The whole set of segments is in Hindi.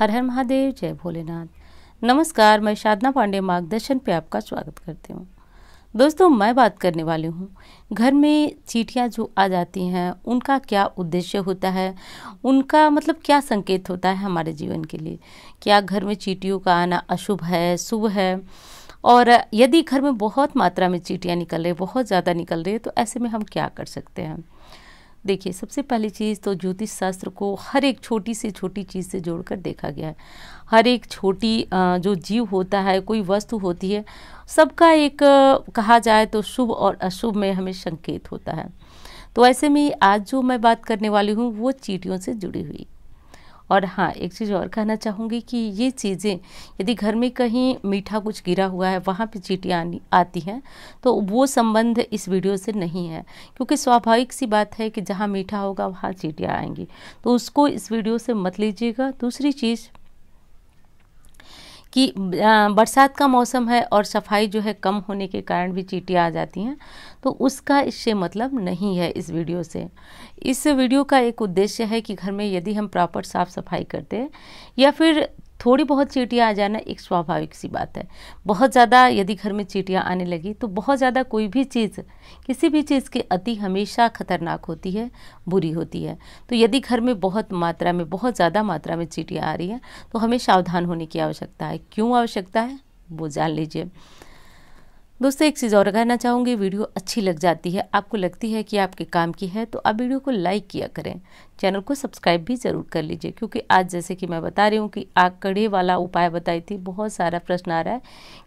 हर हर महादेव जय भोलेनाथ नमस्कार मैं साधना पांडे मार्गदर्शन पे आपका स्वागत करती हूँ दोस्तों मैं बात करने वाली हूँ घर में चीटियाँ जो आ जाती हैं उनका क्या उद्देश्य होता है उनका मतलब क्या संकेत होता है हमारे जीवन के लिए क्या घर में चीटियों का आना अशुभ है शुभ है और यदि घर में बहुत मात्रा में चीटियाँ निकल रही बहुत ज़्यादा निकल रही है तो ऐसे में हम क्या कर सकते हैं देखिए सबसे पहली चीज़ तो ज्योतिष शास्त्र को हर एक छोटी से छोटी चीज़ से जोड़कर देखा गया है हर एक छोटी जो जीव होता है कोई वस्तु होती है सबका एक कहा जाए तो शुभ और अशुभ में हमें संकेत होता है तो ऐसे में आज जो मैं बात करने वाली हूँ वो चीटियों से जुड़ी हुई और हाँ एक चीज़ और कहना चाहूँगी कि ये चीज़ें यदि घर में कहीं मीठा कुछ गिरा हुआ है वहाँ पे चीटियाँ आनी आती हैं तो वो संबंध इस वीडियो से नहीं है क्योंकि स्वाभाविक सी बात है कि जहाँ मीठा होगा वहाँ चीटियाँ आएंगी तो उसको इस वीडियो से मत लीजिएगा दूसरी चीज़ कि बरसात का मौसम है और सफाई जो है कम होने के कारण भी चीटियाँ आ जाती हैं तो उसका इससे मतलब नहीं है इस वीडियो से इस वीडियो का एक उद्देश्य है कि घर में यदि हम प्रॉपर साफ़ सफाई करते या फिर थोड़ी बहुत चीटियाँ आ जाना एक स्वाभाविक सी बात है बहुत ज़्यादा यदि घर में चीटियाँ आने लगी तो बहुत ज़्यादा कोई भी चीज़ किसी भी चीज़ के अति हमेशा खतरनाक होती है बुरी होती है तो यदि घर में बहुत मात्रा में बहुत ज़्यादा मात्रा में चीटियाँ आ रही हैं तो हमें सावधान होने की आवश्यकता है क्यों आवश्यकता है वो जान लीजिए दोस्तों एक चीज़ और कहना चाहूँगी वीडियो अच्छी लग जाती है आपको लगती है कि आपके काम की है तो आप वीडियो को लाइक किया करें चैनल को सब्सक्राइब भी ज़रूर कर लीजिए क्योंकि आज जैसे कि मैं बता रही हूँ कि आग कड़े वाला उपाय बताई थी बहुत सारा प्रश्न आ रहा है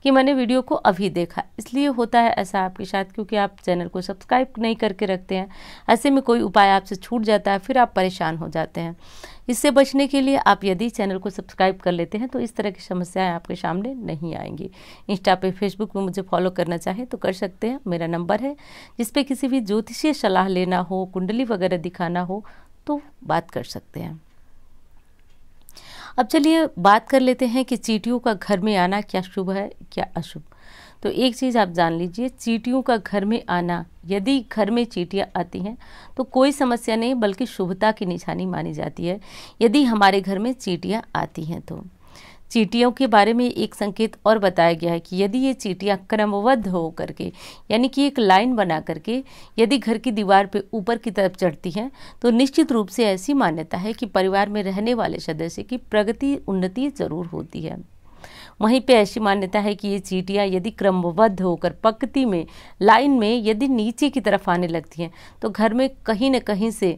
कि मैंने वीडियो को अभी देखा इसलिए होता है ऐसा आपके साथ क्योंकि आप चैनल को सब्सक्राइब नहीं करके रखते हैं ऐसे में कोई उपाय आपसे छूट जाता है फिर आप परेशान हो जाते हैं इससे बचने के लिए आप यदि चैनल को सब्सक्राइब कर लेते हैं तो इस तरह की समस्याएं आपके सामने नहीं आएंगी इंस्टा पे फेसबुक पे मुझे फॉलो करना चाहे तो कर सकते हैं मेरा नंबर है जिस पे किसी भी ज्योतिषीय सलाह लेना हो कुंडली वगैरह दिखाना हो तो बात कर सकते हैं अब चलिए बात कर लेते हैं कि चीटियों का घर में आना क्या शुभ है क्या अशुभ तो एक चीज़ आप जान लीजिए चीटियों का घर में आना यदि घर में चीटियाँ आती हैं तो कोई समस्या नहीं बल्कि शुभता की निशानी मानी जाती है यदि हमारे घर में चीटियाँ आती हैं तो चीटियों के बारे में एक संकेत और बताया गया है कि यदि ये चीटियाँ क्रमबद्ध हो करके यानी कि एक लाइन बना करके यदि घर की दीवार पे ऊपर की तरफ चढ़ती हैं तो निश्चित रूप से ऐसी मान्यता है कि परिवार में रहने वाले सदस्य की प्रगति उन्नति ज़रूर होती है वहीं पे ऐसी मान्यता है कि ये चीटियाँ यदि क्रमबद्ध होकर पक्ति में लाइन में यदि नीचे की तरफ आने लगती हैं तो घर में कहीं न कहीं से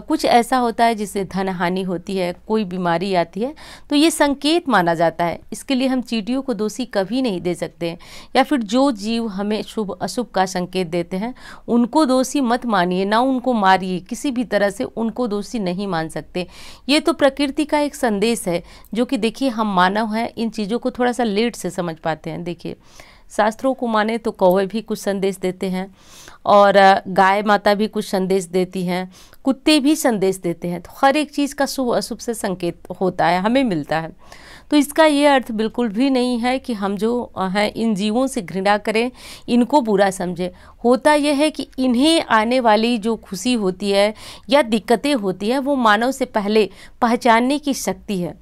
कुछ ऐसा होता है जिससे धन हानि होती है कोई बीमारी आती है तो ये संकेत माना जाता है इसके लिए हम चीटियों को दोषी कभी नहीं दे सकते या फिर जो जीव हमें शुभ अशुभ का संकेत देते हैं उनको दोषी मत मानिए ना उनको मारिए किसी भी तरह से उनको दोषी नहीं मान सकते ये तो प्रकृति का एक संदेश है जो कि देखिए हम मानव हैं इन चीज़ों को थोड़ा सा लेट से समझ पाते हैं देखिए शास्त्रों को माने तो कौवे भी कुछ संदेश देते हैं और गाय माता भी कुछ संदेश देती हैं कुत्ते भी संदेश देते हैं तो हर एक चीज़ का शुभ अशुभ से संकेत होता है हमें मिलता है तो इसका ये अर्थ बिल्कुल भी नहीं है कि हम जो हैं इन जीवों से घृणा करें इनको बुरा समझें होता यह है कि इन्हें आने वाली जो खुशी होती है या दिक्कतें होती हैं वो मानव से पहले पहचानने की शक्ति है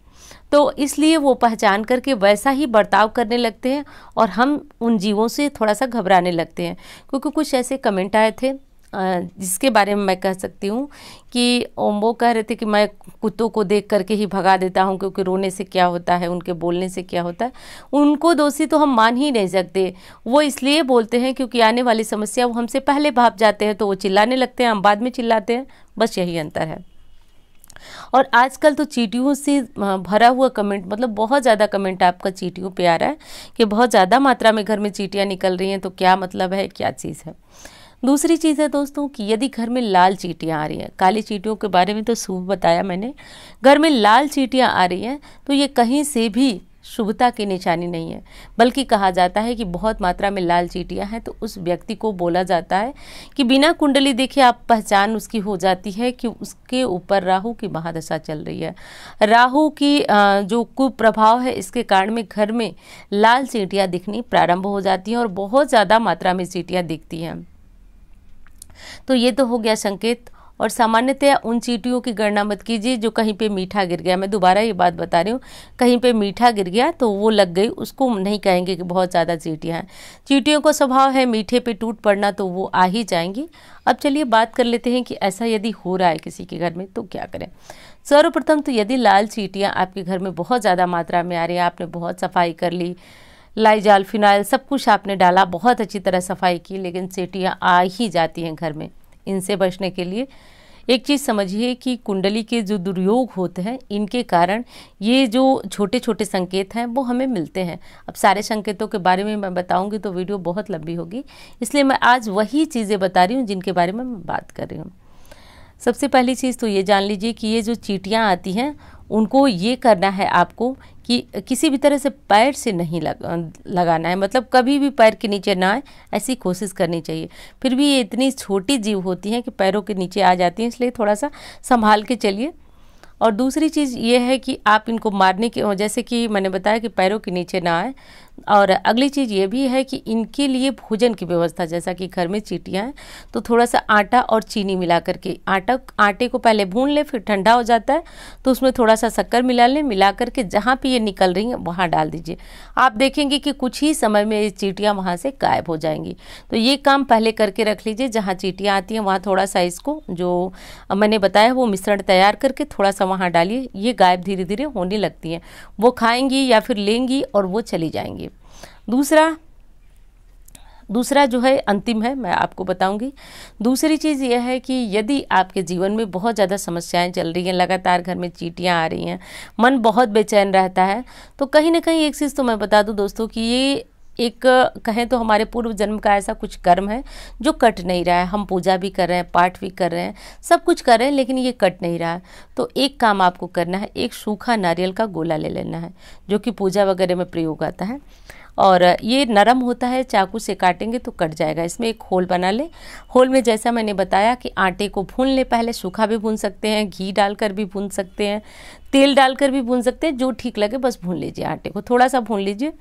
तो इसलिए वो पहचान करके वैसा ही बर्ताव करने लगते हैं और हम उन जीवों से थोड़ा सा घबराने लगते हैं क्योंकि कुछ ऐसे कमेंट आए थे जिसके बारे में मैं कह सकती हूँ कि वो कह रहे थे कि मैं कुत्तों को देख करके ही भगा देता हूँ क्योंकि रोने से क्या होता है उनके बोलने से क्या होता है उनको दोषी तो हम मान ही नहीं सकते वो इसलिए बोलते हैं क्योंकि आने वाली समस्या वो हमसे पहले भाप जाते हैं तो वो चिल्लाने लगते हैं हम बाद में चिल्लाते हैं बस यही अंतर है और आजकल तो चीटियों से भरा हुआ कमेंट मतलब बहुत ज़्यादा कमेंट आपका चीटियों पे आ रहा है कि बहुत ज़्यादा मात्रा में घर में चीटियाँ निकल रही हैं तो क्या मतलब है क्या चीज़ है दूसरी चीज़ है दोस्तों कि यदि घर में लाल चीटियाँ आ रही हैं काली चीटियों के बारे में तो सुबह बताया मैंने घर में लाल चीटियाँ आ रही हैं तो ये कहीं से भी शुभता की निशानी नहीं है बल्कि कहा जाता है कि बहुत मात्रा में लाल चीटियां हैं तो उस व्यक्ति को बोला जाता है कि बिना कुंडली देखे आप पहचान उसकी हो जाती है कि उसके ऊपर राहु की महादशा चल रही है राहु की जो कुप्रभाव है इसके कारण में घर में लाल चीटियाँ दिखनी प्रारंभ हो जाती हैं और बहुत ज़्यादा मात्रा में चीटियाँ दिखती हैं तो ये तो हो गया संकेत और सामान्यतया उन चीटियों की गणना मत कीजिए जो कहीं पे मीठा गिर गया मैं दोबारा ये बात बता रही हूँ कहीं पे मीठा गिर गया तो वो लग गई उसको नहीं कहेंगे कि बहुत ज़्यादा चीटियाँ हैं चीटियों का स्वभाव है मीठे पे टूट पड़ना तो वो आ ही जाएंगी अब चलिए बात कर लेते हैं कि ऐसा यदि हो रहा है किसी के घर में तो क्या करें सर्वप्रथम तो यदि लाल चीटियाँ आपके घर में बहुत ज़्यादा मात्रा में आ रही हैं आपने बहुत सफाई कर ली लाइजाल फिनाइल सब कुछ आपने डाला बहुत अच्छी तरह सफाई की लेकिन सीटियाँ आ ही जाती हैं घर में इनसे बचने के लिए एक चीज़ समझिए कि कुंडली के जो दुर्योग होते हैं इनके कारण ये जो छोटे छोटे संकेत हैं वो हमें मिलते हैं अब सारे संकेतों के बारे में मैं बताऊंगी तो वीडियो बहुत लंबी होगी इसलिए मैं आज वही चीज़ें बता रही हूँ जिनके बारे में मैं बात कर रही हूँ सबसे पहली चीज़ तो ये जान लीजिए कि ये जो चीटियाँ आती हैं उनको ये करना है आपको कि किसी भी तरह से पैर से नहीं लग, लगाना है मतलब कभी भी पैर के नीचे ना आए ऐसी कोशिश करनी चाहिए फिर भी ये इतनी छोटी जीव होती हैं कि पैरों के नीचे आ जाती हैं इसलिए थोड़ा सा संभाल के चलिए और दूसरी चीज़ ये है कि आप इनको मारने के जैसे कि मैंने बताया कि पैरों के नीचे ना आए और अगली चीज़ ये भी है कि इनके लिए भोजन की व्यवस्था जैसा कि घर में चीटियाँ हैं तो थोड़ा सा आटा और चीनी मिला करके आटा आटे को पहले भून ले फिर ठंडा हो जाता है तो उसमें थोड़ा सा शक्कर मिला लें मिला करके जहाँ पे ये निकल रही हैं वहाँ डाल दीजिए आप देखेंगे कि कुछ ही समय में ये चीटियाँ वहाँ से गायब हो जाएंगी तो ये काम पहले करके रख लीजिए जहाँ चीटियाँ आती हैं वहाँ थोड़ा सा इसको जो मैंने बताया वो मिश्रण तैयार करके थोड़ा सा वहाँ डालिए ये गायब धीरे धीरे होने लगती हैं वो खाएंगी या फिर लेंगी और वो चली जाएंगी दूसरा दूसरा जो है अंतिम है मैं आपको बताऊंगी दूसरी चीज़ यह है कि यदि आपके जीवन में बहुत ज़्यादा समस्याएं चल रही हैं लगातार घर में चीटियां आ रही हैं मन बहुत बेचैन रहता है तो कहीं ना कहीं एक चीज़ तो मैं बता दूं दोस्तों कि ये एक कहें तो हमारे पूर्व जन्म का ऐसा कुछ कर्म है जो कट नहीं रहा है हम पूजा भी कर रहे हैं पाठ भी कर रहे हैं सब कुछ कर रहे हैं लेकिन ये कट नहीं रहा है तो एक काम आपको करना है एक सूखा नारियल का गोला ले लेना है जो कि पूजा वगैरह में प्रयोग आता है और ये नरम होता है चाकू से काटेंगे तो कट जाएगा इसमें एक होल बना लें होल में जैसा मैंने बताया कि आटे को भून लें पहले सूखा भी भून सकते हैं घी डालकर भी भून सकते हैं तेल डालकर भी भून सकते हैं जो ठीक लगे बस भून लीजिए आटे को थोड़ा सा भून लीजिए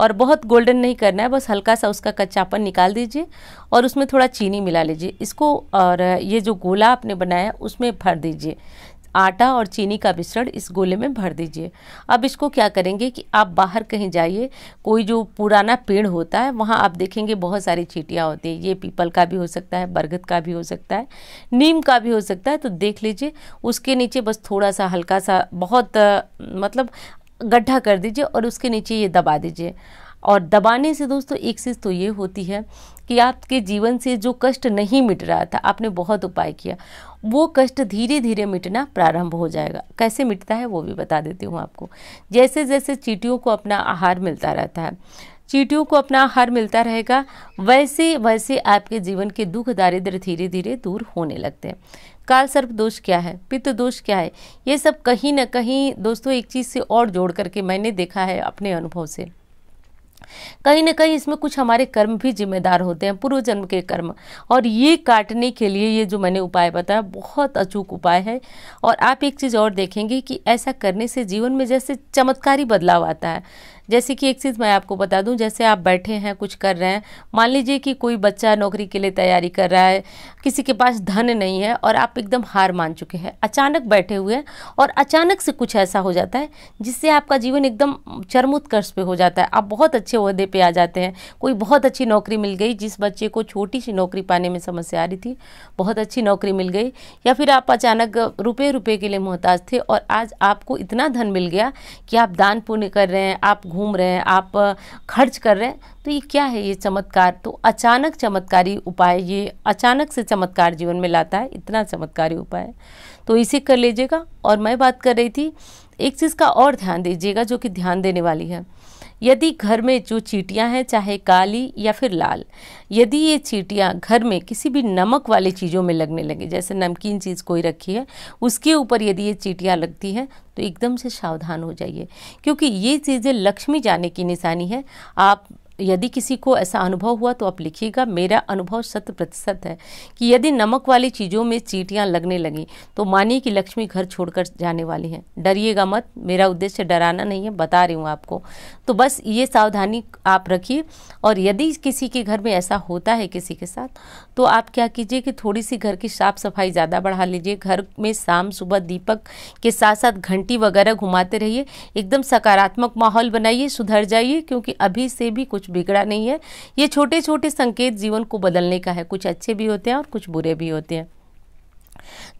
और बहुत गोल्डन नहीं करना है बस हल्का सा उसका कच्चापन निकाल दीजिए और उसमें थोड़ा चीनी मिला लीजिए इसको और ये जो गोला आपने बनाया उसमें भर दीजिए आटा और चीनी का मिश्रण इस गोले में भर दीजिए अब इसको क्या करेंगे कि आप बाहर कहीं जाइए कोई जो पुराना पेड़ होता है वहाँ आप देखेंगे बहुत सारी चीटियाँ होती हैं ये पीपल का भी हो सकता है बरगद का भी हो सकता है नीम का भी हो सकता है तो देख लीजिए उसके नीचे बस थोड़ा सा हल्का सा बहुत मतलब गड्ढा कर दीजिए और उसके नीचे ये दबा दीजिए और दबाने से दोस्तों एक चीज़ तो ये होती है कि आपके जीवन से जो कष्ट नहीं मिट रहा था आपने बहुत उपाय किया वो कष्ट धीरे धीरे मिटना प्रारंभ हो जाएगा कैसे मिटता है वो भी बता देती हूँ आपको जैसे जैसे चीटियों को अपना आहार मिलता रहता है चीटियों को अपना आहार मिलता रहेगा वैसे वैसे आपके जीवन के दुख दारिद्र धीरे धीरे दूर होने लगते हैं काल सर्प दोष क्या है पित्त दोष क्या है ये सब कहीं ना कहीं दोस्तों एक चीज़ से और जोड़ करके मैंने देखा है अपने अनुभव से कहीं ना कहीं इसमें कुछ हमारे कर्म भी जिम्मेदार होते हैं पूर्व जन्म के कर्म और ये काटने के लिए ये जो मैंने उपाय बताया बहुत अचूक उपाय है और आप एक चीज़ और देखेंगे कि ऐसा करने से जीवन में जैसे चमत्कारी बदलाव आता है जैसे कि एक चीज़ मैं आपको बता दूं जैसे आप बैठे हैं कुछ कर रहे हैं मान लीजिए कि कोई बच्चा नौकरी के लिए तैयारी कर रहा है किसी के पास धन नहीं है और आप एकदम हार मान चुके हैं अचानक बैठे हुए हैं और अचानक से कुछ ऐसा हो जाता है जिससे आपका जीवन एकदम चरमोत्कर्ष पे हो जाता है आप बहुत अच्छे अहदे पे आ जाते हैं कोई बहुत अच्छी नौकरी मिल गई जिस बच्चे को छोटी सी नौकरी पाने में समस्या आ रही थी बहुत अच्छी नौकरी मिल गई या फिर आप अचानक रुपये रुपये के लिए मोहताज थे और आज आपको इतना धन मिल गया कि आप दान पुण्य कर रहे हैं आप घूम रहे हैं आप खर्च कर रहे हैं तो ये क्या है ये चमत्कार तो अचानक चमत्कारी उपाय ये अचानक से चमत्कार जीवन में लाता है इतना चमत्कारी उपाय तो इसे कर लीजिएगा और मैं बात कर रही थी एक चीज़ का और ध्यान दीजिएगा जो कि ध्यान देने वाली है यदि घर में जो चीटियां हैं चाहे काली या फिर लाल यदि ये चीटियां घर में किसी भी नमक वाली चीज़ों में लगने लगे जैसे नमकीन चीज़ कोई रखी है उसके ऊपर यदि ये चीटियां लगती हैं तो एकदम से सावधान हो जाइए क्योंकि ये चीज़ें लक्ष्मी जाने की निशानी है आप यदि किसी को ऐसा अनुभव हुआ तो आप लिखिएगा मेरा अनुभव शत प्रतिशत है कि यदि नमक वाली चीज़ों में चीटियाँ लगने लगीं तो मानिए कि लक्ष्मी घर छोड़कर जाने वाली हैं डरिएगा मत मेरा उद्देश्य डराना नहीं है बता रही हूँ आपको तो बस ये सावधानी आप रखिए और यदि किसी के घर में ऐसा होता है किसी के साथ तो आप क्या कीजिए कि थोड़ी सी घर की साफ़ सफाई ज़्यादा बढ़ा लीजिए घर में शाम सुबह दीपक के साथ साथ घंटी वगैरह घुमाते रहिए एकदम सकारात्मक माहौल बनाइए सुधर जाइए क्योंकि अभी से भी कुछ कुछ बिगड़ा नहीं है ये छोटे छोटे संकेत जीवन को बदलने का है कुछ अच्छे भी होते हैं और कुछ बुरे भी होते हैं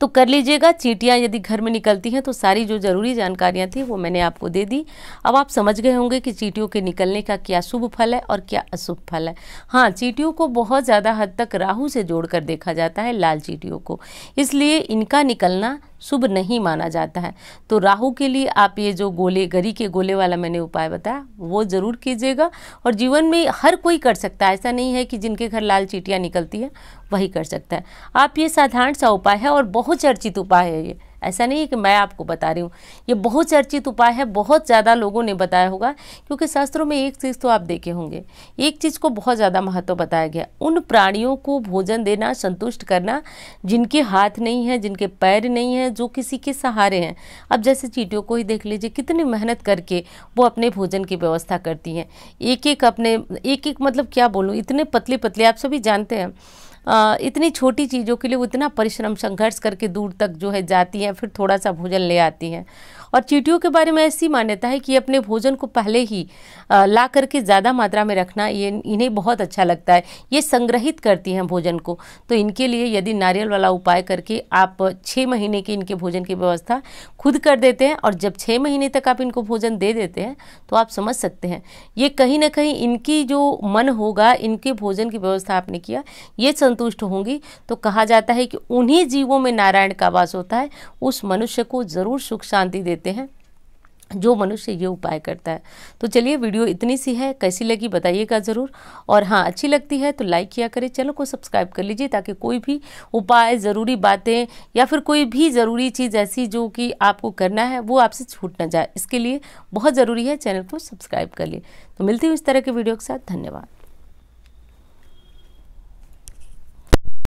तो कर लीजिएगा चीटियां यदि घर में निकलती हैं तो सारी जो ज़रूरी जानकारियां थी वो मैंने आपको दे दी अब आप समझ गए होंगे कि चींटियों के निकलने का क्या शुभ फल है और क्या अशुभ फल है हाँ चींटियों को बहुत ज़्यादा हद तक राहु से जोड़कर देखा जाता है लाल चींटियों को इसलिए इनका निकलना शुभ नहीं माना जाता है तो राहु के लिए आप ये जो गोले गरी के गोले वाला मैंने उपाय बताया वो ज़रूर कीजिएगा और जीवन में हर कोई कर सकता है ऐसा नहीं है कि जिनके घर लाल चीटियाँ निकलती हैं वही कर सकता है आप ये साधारण सा उपाय है और बहुत चर्चित उपाय है ये ऐसा नहीं है कि मैं आपको बता रही हूँ ये बहुत चर्चित उपाय है बहुत ज़्यादा लोगों ने बताया होगा क्योंकि शास्त्रों में एक चीज़ तो आप देखे होंगे एक चीज़ को बहुत ज़्यादा महत्व बताया गया उन प्राणियों को भोजन देना संतुष्ट करना जिनके हाथ नहीं हैं जिनके पैर नहीं हैं जो किसी के सहारे हैं अब जैसे चीटियों को ही देख लीजिए कितनी मेहनत करके वो अपने भोजन की व्यवस्था करती हैं एक एक अपने एक एक मतलब क्या बोलूँ इतने पतले पतले आप सभी जानते हैं इतनी छोटी चीज़ों के लिए वो इतना परिश्रम संघर्ष करके दूर तक जो है जाती हैं फिर थोड़ा सा भोजन ले आती हैं और चीटियों के बारे में ऐसी मान्यता है कि अपने भोजन को पहले ही ला करके ज़्यादा मात्रा में रखना ये इन्हें बहुत अच्छा लगता है ये संग्रहित करती हैं भोजन को तो इनके लिए यदि नारियल वाला उपाय करके आप छः महीने के इनके भोजन की व्यवस्था खुद कर देते हैं और जब छः महीने तक आप इनको भोजन दे देते हैं तो आप समझ सकते हैं ये कहीं ना कहीं इनकी जो मन होगा इनके भोजन की व्यवस्था आपने किया ये संतुष्ट होंगी तो कहा जाता है कि उन्हीं जीवों में नारायण का वास होता है उस मनुष्य को ज़रूर सुख शांति देते देते हैं जो मनुष्य ये उपाय करता है तो चलिए वीडियो इतनी सी है कैसी लगी बताइएगा ज़रूर और हाँ अच्छी लगती है तो लाइक किया करें चैनल को सब्सक्राइब कर लीजिए ताकि कोई भी उपाय ज़रूरी बातें या फिर कोई भी ज़रूरी चीज़ ऐसी जो कि आपको करना है वो आपसे छूट ना जाए इसके लिए बहुत ज़रूरी है चैनल को सब्सक्राइब कर लिए तो मिलती हूँ इस तरह के वीडियो के साथ धन्यवाद